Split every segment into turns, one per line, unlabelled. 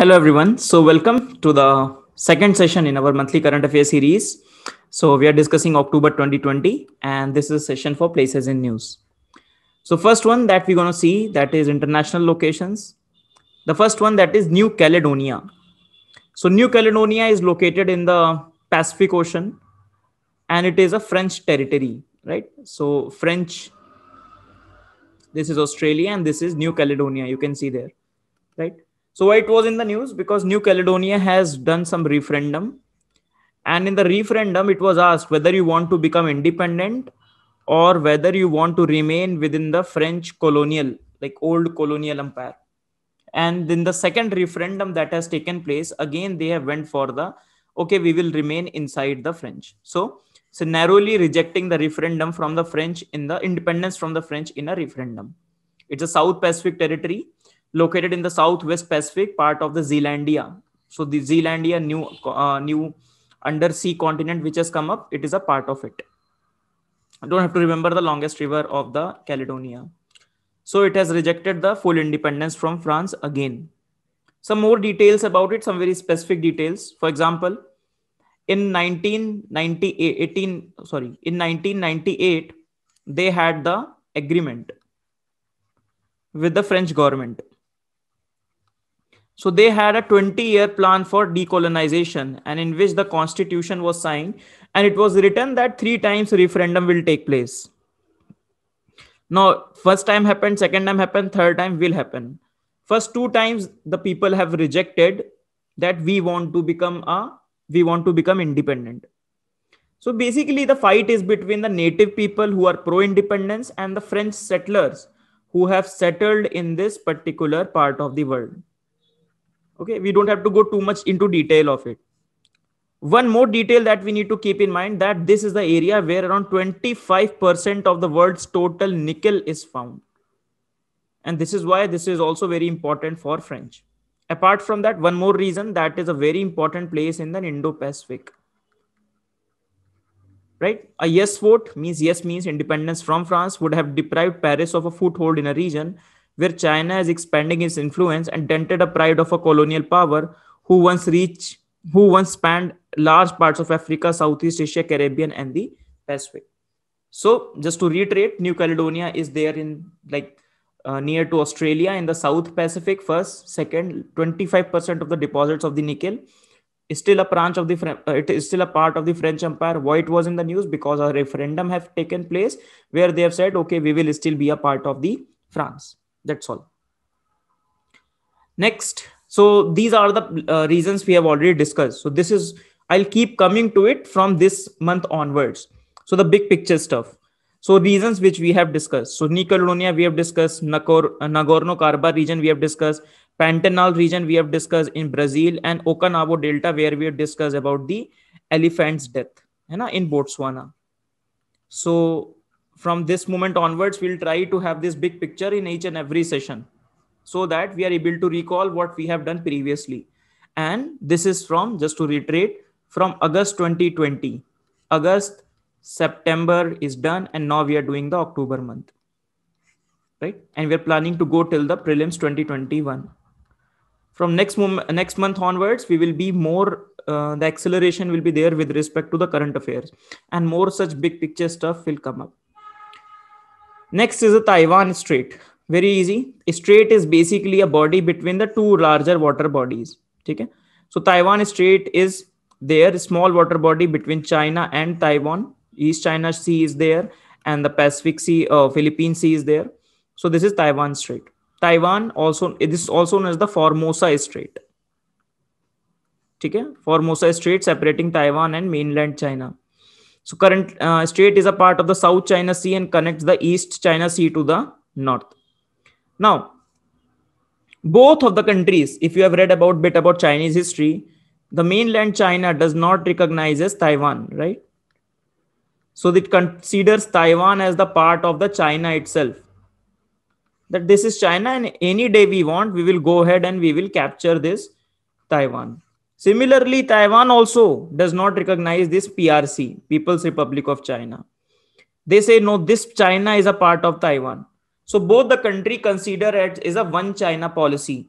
Hello, everyone. So, welcome to the second session in our monthly current affairs series. So, we are discussing October 2020, and this is a session for places in news. So, first one that we're going to see that is international locations. The first one that is New Caledonia. So, New Caledonia is located in the Pacific Ocean, and it is a French territory, right? So, French. This is Australia, and this is New Caledonia. You can see there, right? So why it was in the news? Because New Caledonia has done some referendum. And in the referendum, it was asked whether you want to become independent or whether you want to remain within the French colonial, like old colonial empire. And in the second referendum that has taken place, again, they have went for the, okay, we will remain inside the French. So, so narrowly rejecting the referendum from the French in the independence from the French in a referendum. It's a South Pacific territory located in the southwest Pacific part of the Zealandia. So the Zealandia new uh, new undersea continent which has come up, it is a part of it. I don't have to remember the longest river of the Caledonia. So it has rejected the full independence from France again. Some more details about it, some very specific details. For example, in 1998, sorry, in 1998, they had the agreement with the French government so they had a 20 year plan for decolonization and in which the constitution was signed and it was written that three times referendum will take place. Now, first time happened, second time happened, third time will happen. First two times the people have rejected that we want to become a we want to become independent. So basically the fight is between the native people who are pro-independence and the French settlers who have settled in this particular part of the world okay we don't have to go too much into detail of it one more detail that we need to keep in mind that this is the area where around 25% of the world's total nickel is found and this is why this is also very important for french apart from that one more reason that is a very important place in the indo-pacific right a yes vote means yes means independence from france would have deprived paris of a foothold in a region where China is expanding its influence and dented a pride of a colonial power who once reached, who once spanned large parts of Africa, Southeast Asia, Caribbean, and the Pacific. So, just to reiterate, New Caledonia is there in like uh, near to Australia in the South Pacific. First, second, 25% of the deposits of the nickel is still a branch of the uh, it is still a part of the French Empire. Why it was in the news because a referendum have taken place where they have said, okay, we will still be a part of the France. That's all. Next, so these are the uh, reasons we have already discussed. So this is, I'll keep coming to it from this month onwards. So the big picture stuff. So reasons which we have discussed. So Nicaraguan we have discussed, Nagorno-Karabakh region we have discussed, Pantanal region we have discussed in Brazil and Okinawa Delta where we have discussed about the elephant's death है ना in Botswana. So from this moment onwards we'll try to have this big picture in each and every session so that we are able to recall what we have done previously and this is from just to reiterate from august 2020 august september is done and now we are doing the october month right and we're planning to go till the prelims 2021 from next next month onwards we will be more uh, the acceleration will be there with respect to the current affairs and more such big picture stuff will come up Next is a Taiwan Strait. Very easy. A strait is basically a body between the two larger water bodies. Okay. So Taiwan Strait is there, small water body between China and Taiwan. East China Sea is there, and the Pacific Sea, uh, Philippine Sea is there. So this is Taiwan Strait. Taiwan also this is also known as the Formosa Strait. Okay. Formosa Strait separating Taiwan and mainland China. So current uh, state is a part of the South China Sea and connects the East China Sea to the North. Now, both of the countries, if you have read about bit about Chinese history, the mainland China does not recognize as Taiwan, right? So it considers Taiwan as the part of the China itself. That this is China and any day we want, we will go ahead and we will capture this Taiwan. Similarly, Taiwan also does not recognize this PRC, People's Republic of China. They say, no, this China is a part of Taiwan. So both the country consider it is a one China policy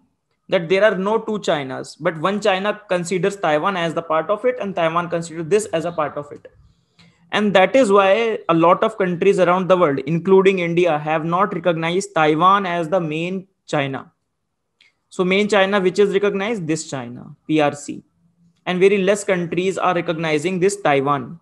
that there are no two Chinas, but one China considers Taiwan as the part of it and Taiwan considers this as a part of it. And that is why a lot of countries around the world, including India, have not recognized Taiwan as the main China so main China, which is recognized, this China, PRC. And very less countries are recognizing this Taiwan.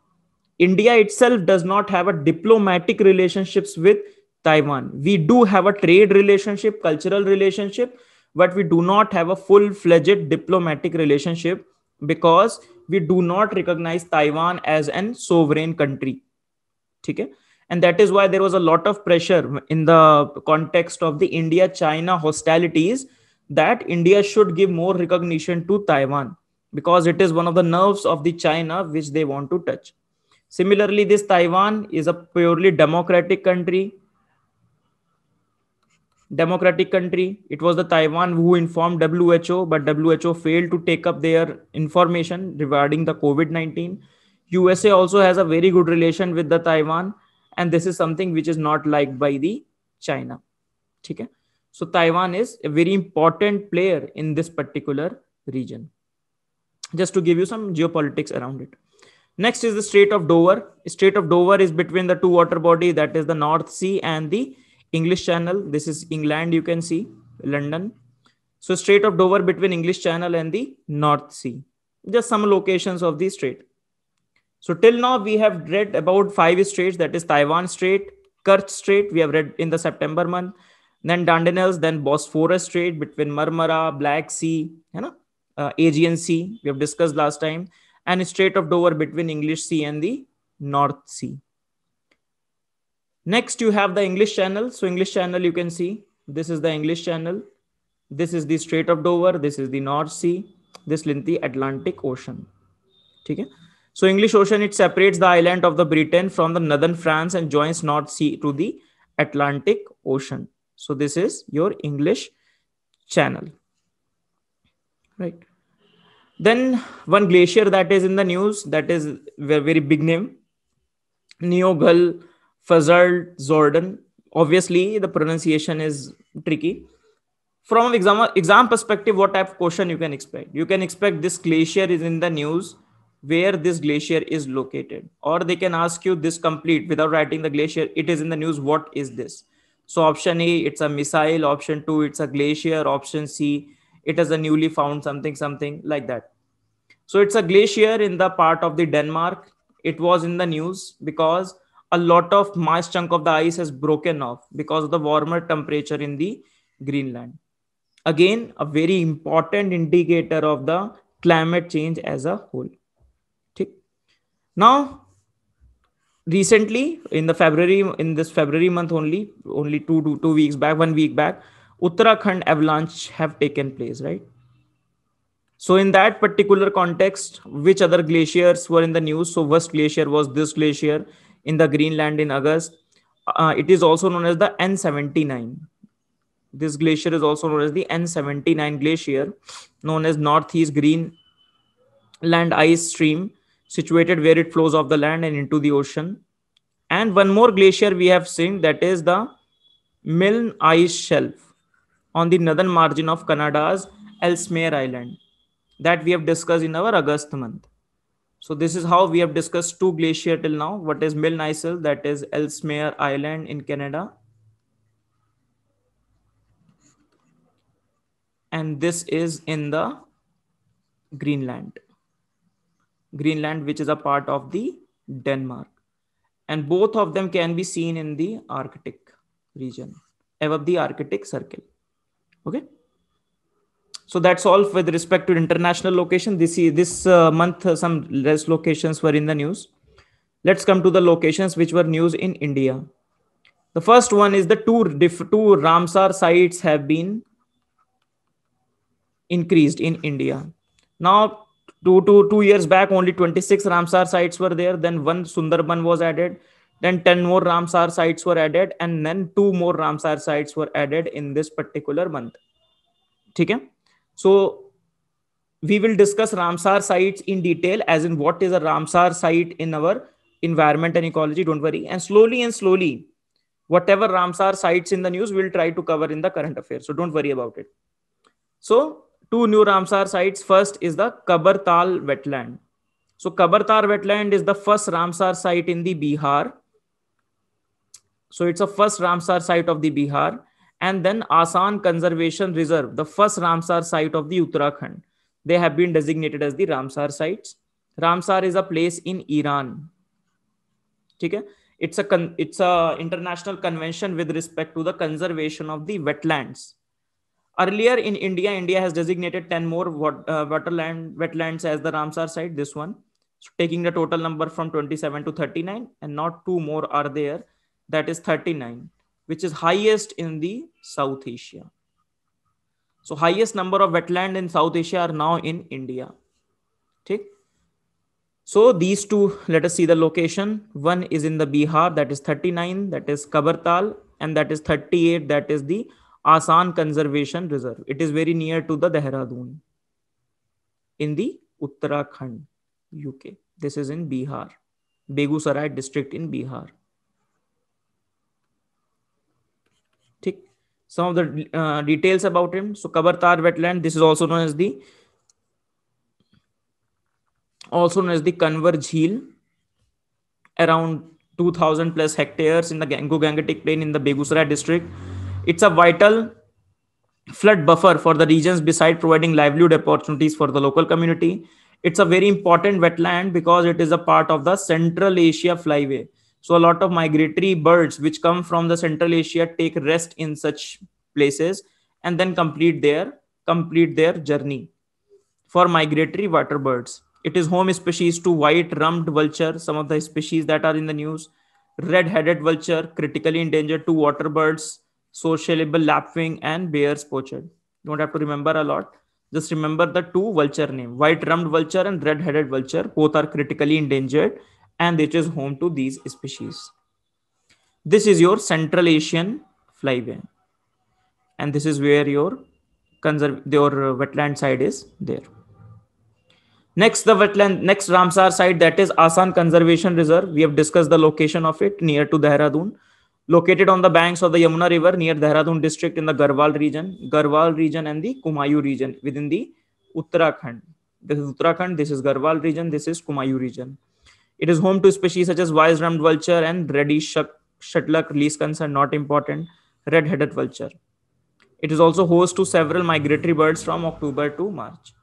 India itself does not have a diplomatic relationships with Taiwan. We do have a trade relationship, cultural relationship, but we do not have a full-fledged diplomatic relationship because we do not recognize Taiwan as an sovereign country. Okay? And that is why there was a lot of pressure in the context of the India-China hostilities that India should give more recognition to Taiwan because it is one of the nerves of the China which they want to touch. Similarly, this Taiwan is a purely democratic country. Democratic country. It was the Taiwan who informed WHO, but WHO failed to take up their information regarding the COVID-19. USA also has a very good relation with the Taiwan, and this is something which is not liked by the China. Okay. So Taiwan is a very important player in this particular region. Just to give you some geopolitics around it. Next is the Strait of Dover. Strait of Dover is between the two water body that is the North Sea and the English Channel. This is England you can see, London. So Strait of Dover between English Channel and the North Sea. Just some locations of the strait. So till now we have read about five straits that is Taiwan Strait, Kerch Strait we have read in the September month then Dardanelles, then Bosphorus Strait between Marmara, Black Sea, you know, uh, Aegean Sea, we have discussed last time, and Strait of Dover between English Sea and the North Sea. Next, you have the English Channel. So English Channel, you can see, this is the English Channel. This is the Strait of Dover. This is the North Sea. This is the Atlantic Ocean. Okay? So English Ocean, it separates the island of the Britain from the northern France and joins North Sea to the Atlantic Ocean. So this is your English channel, right? Then one glacier that is in the news, that is very, very big name, Neogal Fazal Zordan. Obviously, the pronunciation is tricky. From exam, exam perspective, what type of question you can expect? You can expect this glacier is in the news where this glacier is located or they can ask you this complete without writing the glacier it is in the news what is this so option A, it's a missile. Option two, it's a glacier. Option C, it is a newly found something, something like that. So it's a glacier in the part of the Denmark. It was in the news because a lot of mass chunk of the ice has broken off because of the warmer temperature in the Greenland. Again, a very important indicator of the climate change as a whole. Now, recently in the february in this february month only only two two, two weeks back one week back uttarakhand avalanche have taken place right so in that particular context which other glaciers were in the news so west glacier was this glacier in the greenland in august uh, it is also known as the n79 this glacier is also known as the n79 glacier known as northeast greenland ice stream situated where it flows off the land and into the ocean. And one more glacier we have seen that is the Milne Ice Shelf on the northern margin of Canada's Ellesmere Island that we have discussed in our August month. So this is how we have discussed two glacier till now. What is Milne Ice Shelf that is Ellesmere Island in Canada. And this is in the Greenland. Greenland, which is a part of the Denmark. And both of them can be seen in the Arctic region, above the Arctic Circle. Okay. So that's all with respect to international location. This this uh, month, uh, some less locations were in the news. Let's come to the locations which were news in India. The first one is the two two Ramsar sites have been increased in India. Now two to two years back only 26 ramsar sites were there then one sundarban was added then 10 more ramsar sites were added and then two more ramsar sites were added in this particular month Okay, so we will discuss ramsar sites in detail as in what is a ramsar site in our environment and ecology don't worry and slowly and slowly whatever ramsar sites in the news we'll try to cover in the current affairs so don't worry about it so two new Ramsar sites. First is the Kabartal wetland. So Kabartal wetland is the first Ramsar site in the Bihar. So it's a first Ramsar site of the Bihar. And then Asan Conservation Reserve, the first Ramsar site of the Uttarakhand. They have been designated as the Ramsar sites. Ramsar is a place in Iran. Okay? It's a it's a international convention with respect to the conservation of the wetlands. Earlier in India, India has designated 10 more uh, water, land wetlands as the Ramsar site, this one. So taking the total number from 27 to 39 and not two more are there. That is 39, which is highest in the South Asia. So highest number of wetland in South Asia are now in India. Okay. So these two, let us see the location. One is in the Bihar, that is 39, that is Kabartal, and that is 38, that is the Asan Conservation Reserve. It is very near to the Dehradun in the Uttarakhand, UK. This is in Bihar, Begusarai district in Bihar. Thick. Some of the uh, details about him. So Kabartar wetland, this is also known as the also known as the Kanwar Jheel, around 2000 plus hectares in the Gangu Gangetic Plain in the Begusarai district. It's a vital flood buffer for the regions beside providing livelihood opportunities for the local community. It's a very important wetland because it is a part of the Central Asia flyway. So a lot of migratory birds which come from the Central Asia take rest in such places and then complete their complete their journey for migratory water birds. It is home species to white rumped vulture, some of the species that are in the news, red-headed vulture, critically endangered to water birds, sociable lapwing and Bears pochard. You don't have to remember a lot. Just remember the two vulture name, white-rumped vulture and red-headed vulture. Both are critically endangered and it is home to these species. This is your Central Asian flyway. And this is where your conserve your uh, wetland side is there. Next, the wetland, next Ramsar site that is Asan Conservation Reserve. We have discussed the location of it near to Dehradun located on the banks of the Yamuna River near Dehradun district in the Garhwal region, Garhwal region and the Kumayu region within the Uttarakhand. This is Uttarakhand, this is Garhwal region, this is Kumayu region. It is home to species such as wise rummed vulture and reddy shuttlecock, least concern, not important, red-headed vulture. It is also host to several migratory birds from October to March.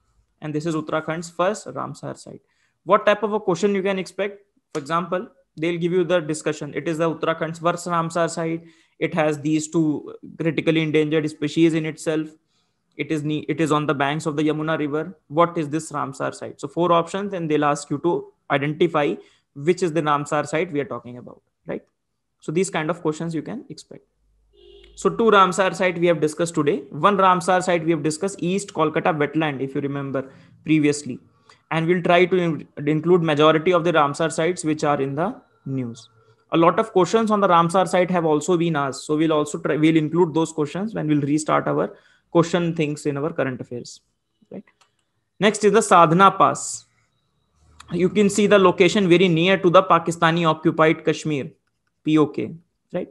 And this is Uttarakhand's first Ramsar site. What type of a question you can expect? For example, they'll give you the discussion it is the Uttarakhand's Swarsa Ramsar site it has these two critically endangered species in itself it is it is on the banks of the yamuna river what is this ramsar site so four options and they'll ask you to identify which is the ramsar site we are talking about right so these kind of questions you can expect so two ramsar site we have discussed today one ramsar site we have discussed east kolkata wetland if you remember previously and we'll try to include majority of the ramsar sites which are in the news. A lot of questions on the Ramsar site have also been asked. So we'll also try, we'll include those questions when we'll restart our question things in our current affairs. Right. Next is the Sadhana Pass. You can see the location very near to the Pakistani occupied Kashmir, POK. Right.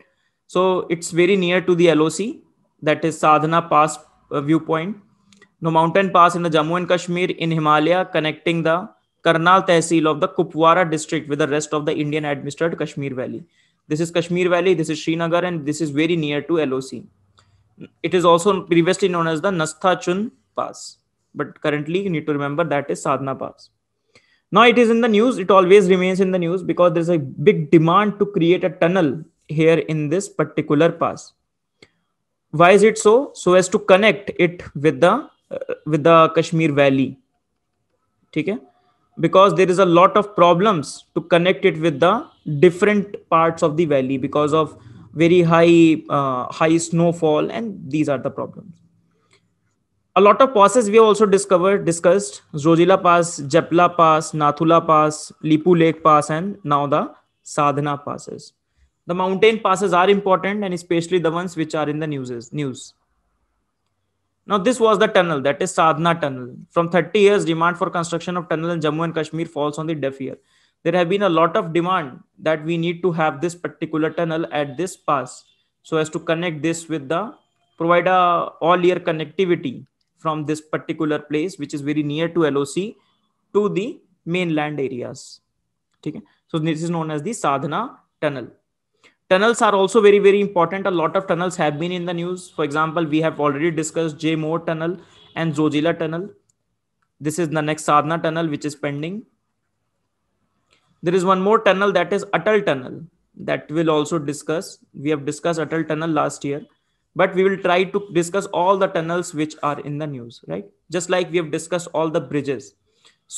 So it's very near to the LOC, that is Sadhana Pass uh, viewpoint. The mountain pass in the Jammu and Kashmir in Himalaya connecting the Karnal tehsil of the Kupwara district with the rest of the Indian administrate Kashmir valley this is Kashmir valley this is Srinagar and this is very near to L it is also previously known as the Nastachun pass but currently you need to remember that is Sadhna pass Now it is in the news, it always remains in the news because there's a big demand to create a tunnel here in this particular pass. Why is it so? So as to connect it with the uh, with the Kashmir Valley. Okay? because there is a lot of problems to connect it with the different parts of the valley because of very high uh, high snowfall and these are the problems a lot of passes we have also discovered discussed zojila pass jepla pass nathula pass lipu lake pass and now the sadhana passes the mountain passes are important and especially the ones which are in the news news now, this was the tunnel, that is Sadhna tunnel. From 30 years, demand for construction of tunnel in Jammu and Kashmir falls on the deaf ear. There have been a lot of demand that we need to have this particular tunnel at this pass so as to connect this with the, provide a all-year connectivity from this particular place, which is very near to LOC, to the mainland areas. Okay? So this is known as the Sadhana tunnel tunnels are also very very important a lot of tunnels have been in the news for example we have already discussed j moore tunnel and zojila tunnel this is the next sadhna tunnel which is pending there is one more tunnel that is atal tunnel that we'll also discuss we have discussed atal tunnel last year but we will try to discuss all the tunnels which are in the news right just like we have discussed all the bridges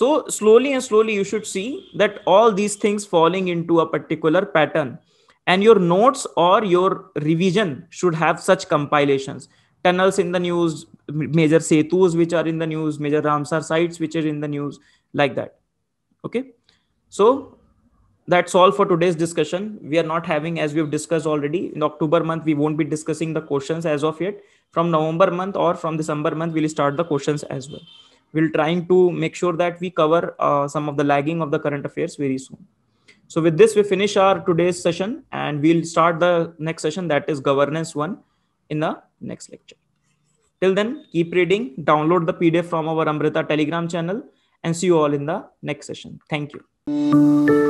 so slowly and slowly you should see that all these things falling into a particular pattern and your notes or your revision should have such compilations tunnels in the news major setus which are in the news major ramsar sites which are in the news like that okay so that's all for today's discussion we are not having as we've discussed already in october month we won't be discussing the questions as of yet from november month or from december month we'll start the questions as well we'll trying to make sure that we cover uh, some of the lagging of the current affairs very soon so with this, we finish our today's session and we'll start the next session that is governance one in the next lecture. Till then, keep reading, download the PDF from our Amrita Telegram channel and see you all in the next session. Thank you.